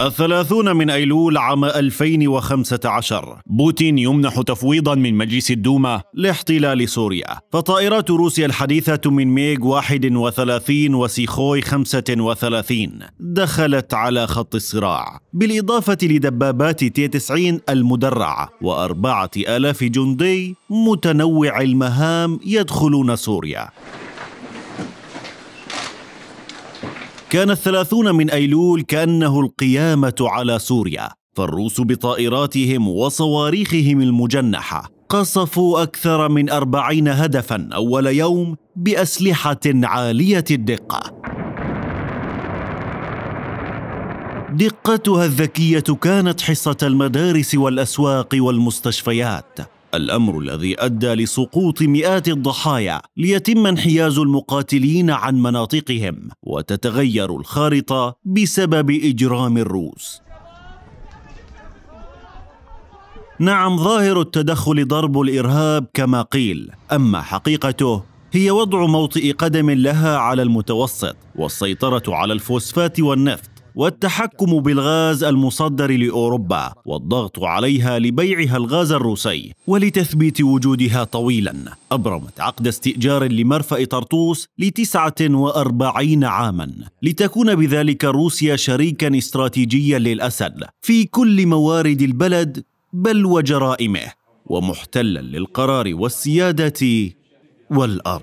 الثلاثون من أيلول عام 2015 بوتين يمنح تفويضا من مجلس الدوما لاحتلال سوريا فطائرات روسيا الحديثة من ميغ 31 وسيخوي 35 دخلت على خط الصراع بالإضافة لدبابات تي 90 المدرعة وأربعة آلاف جندي متنوع المهام يدخلون سوريا كان الثلاثون من أيلول كأنه القيامة على سوريا فالروس بطائراتهم وصواريخهم المجنحة قصفوا أكثر من أربعين هدفا أول يوم بأسلحة عالية الدقة دقتها الذكية كانت حصة المدارس والأسواق والمستشفيات الامر الذي ادى لسقوط مئات الضحايا ليتم انحياز المقاتلين عن مناطقهم وتتغير الخارطه بسبب اجرام الروس نعم ظاهر التدخل ضرب الارهاب كما قيل اما حقيقته هي وضع موطئ قدم لها على المتوسط والسيطره على الفوسفات والنفط والتحكم بالغاز المصدر لاوروبا والضغط عليها لبيعها الغاز الروسي ولتثبيت وجودها طويلا ابرمت عقد استئجار لمرفأ طرطوس لتسعة وأربعين عاما لتكون بذلك روسيا شريكا استراتيجيا للأسد في كل موارد البلد بل وجرائمه ومحتلا للقرار والسيادة والأرض